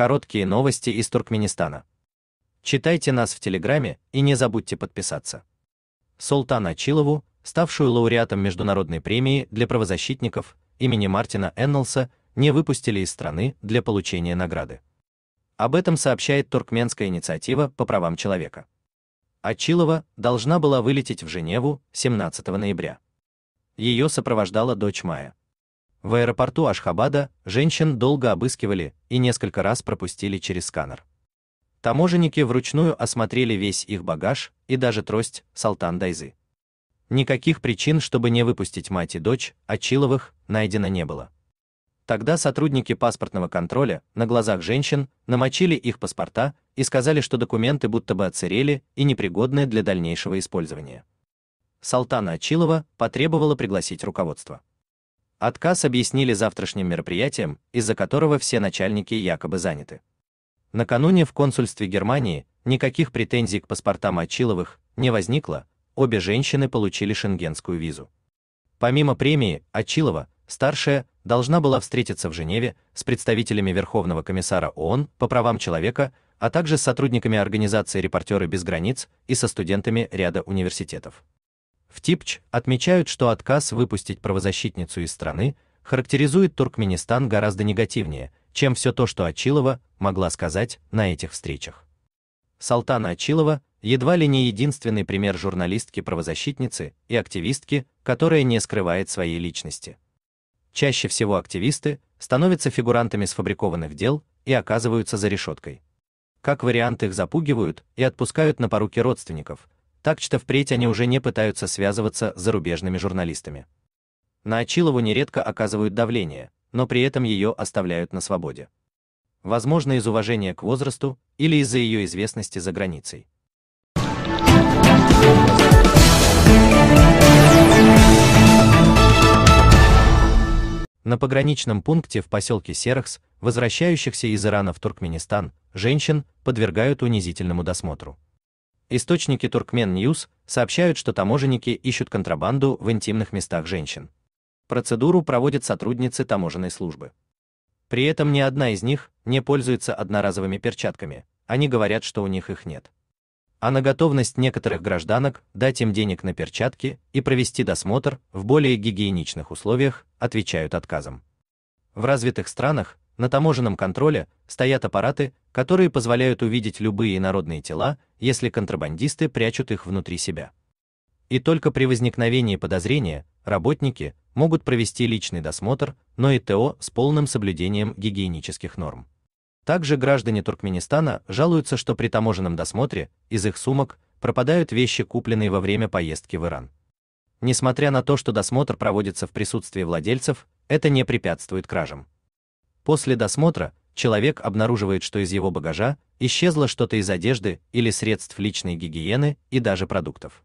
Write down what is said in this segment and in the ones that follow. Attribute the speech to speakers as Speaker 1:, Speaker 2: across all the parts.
Speaker 1: Короткие новости из Туркменистана. Читайте нас в Телеграме и не забудьте подписаться. Султана Чилову, ставшую лауреатом международной премии для правозащитников имени Мартина Эннелса, не выпустили из страны для получения награды. Об этом сообщает туркменская инициатива по правам человека. Ачилова должна была вылететь в Женеву 17 ноября. Ее сопровождала дочь Мая. В аэропорту Ашхабада женщин долго обыскивали и несколько раз пропустили через сканер. Таможенники вручную осмотрели весь их багаж и даже трость Салтан Дайзы. Никаких причин, чтобы не выпустить мать и дочь, Очиловых найдено не было. Тогда сотрудники паспортного контроля на глазах женщин намочили их паспорта и сказали, что документы будто бы отсырели и непригодны для дальнейшего использования. Салтана Очилова потребовала пригласить руководство. Отказ объяснили завтрашним мероприятием, из-за которого все начальники якобы заняты. Накануне в консульстве Германии никаких претензий к паспортам Очиловых не возникло, обе женщины получили шенгенскую визу. Помимо премии, Очилова, старшая, должна была встретиться в Женеве с представителями Верховного комиссара ООН по правам человека, а также с сотрудниками организации «Репортеры без границ» и со студентами ряда университетов. В ТИПЧ отмечают, что отказ выпустить правозащитницу из страны характеризует Туркменистан гораздо негативнее, чем все то, что Ачилова могла сказать на этих встречах. Салтана Ачилова едва ли не единственный пример журналистки-правозащитницы и активистки, которая не скрывает своей личности. Чаще всего активисты становятся фигурантами сфабрикованных дел и оказываются за решеткой. Как вариант их запугивают и отпускают на поруки родственников, так что впредь они уже не пытаются связываться с зарубежными журналистами. На Ачилову нередко оказывают давление, но при этом ее оставляют на свободе. Возможно, из уважения к возрасту или из-за ее известности за границей. На пограничном пункте в поселке Серахс, возвращающихся из Ирана в Туркменистан, женщин подвергают унизительному досмотру. Источники Туркмен Ньюс сообщают, что таможенники ищут контрабанду в интимных местах женщин. Процедуру проводят сотрудницы таможенной службы. При этом ни одна из них не пользуется одноразовыми перчатками, они говорят, что у них их нет. А на готовность некоторых гражданок дать им денег на перчатки и провести досмотр в более гигиеничных условиях отвечают отказом. В развитых странах на таможенном контроле стоят аппараты, которые позволяют увидеть любые инородные тела, если контрабандисты прячут их внутри себя. И только при возникновении подозрения работники могут провести личный досмотр, но и ТО с полным соблюдением гигиенических норм. Также граждане Туркменистана жалуются, что при таможенном досмотре из их сумок пропадают вещи, купленные во время поездки в Иран. Несмотря на то, что досмотр проводится в присутствии владельцев, это не препятствует кражам. После досмотра человек обнаруживает, что из его багажа исчезло что-то из одежды или средств личной гигиены и даже продуктов.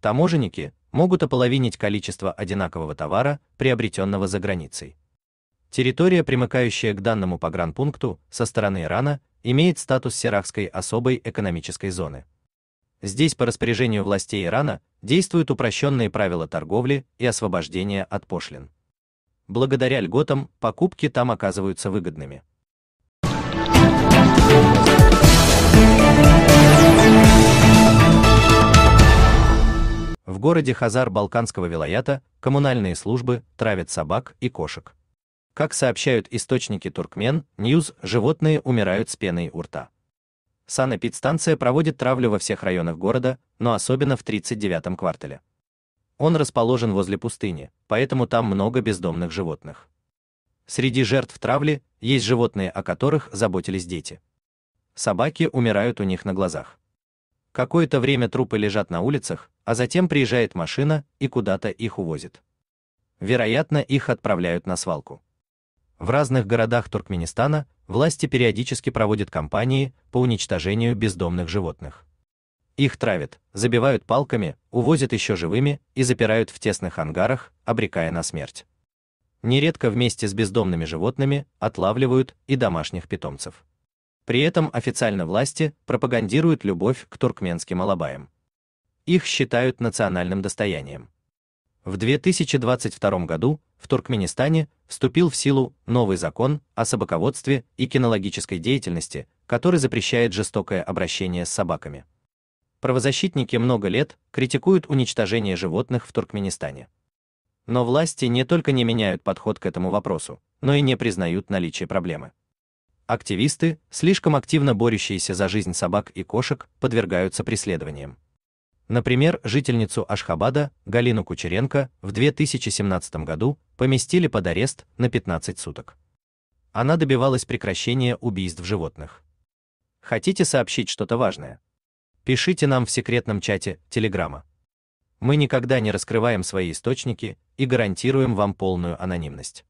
Speaker 1: Таможенники могут ополовинить количество одинакового товара, приобретенного за границей. Территория, примыкающая к данному погранпункту со стороны Ирана, имеет статус Сирахской особой экономической зоны. Здесь по распоряжению властей Ирана действуют упрощенные правила торговли и освобождения от пошлин благодаря льготам покупки там оказываются выгодными. В городе Хазар Балканского вилаята коммунальные службы травят собак и кошек. Как сообщают источники Туркмен Ньюс, животные умирают с пеной у рта. Санэпидстанция проводит травлю во всех районах города, но особенно в 39-м квартале. Он расположен возле пустыни, поэтому там много бездомных животных. Среди жертв травли есть животные, о которых заботились дети. Собаки умирают у них на глазах. Какое-то время трупы лежат на улицах, а затем приезжает машина и куда-то их увозит. Вероятно, их отправляют на свалку. В разных городах Туркменистана власти периодически проводят кампании по уничтожению бездомных животных. Их травят, забивают палками, увозят еще живыми и запирают в тесных ангарах, обрекая на смерть. Нередко вместе с бездомными животными отлавливают и домашних питомцев. При этом официально власти пропагандируют любовь к туркменским алабаям. Их считают национальным достоянием. В 2022 году в Туркменистане вступил в силу новый закон о собаководстве и кинологической деятельности, который запрещает жестокое обращение с собаками правозащитники много лет критикуют уничтожение животных в Туркменистане. Но власти не только не меняют подход к этому вопросу, но и не признают наличие проблемы. Активисты, слишком активно борющиеся за жизнь собак и кошек, подвергаются преследованиям. Например, жительницу Ашхабада Галину Кучеренко в 2017 году поместили под арест на 15 суток. Она добивалась прекращения убийств животных. Хотите сообщить что-то важное? Пишите нам в секретном чате Телеграма. Мы никогда не раскрываем свои источники и гарантируем вам полную анонимность.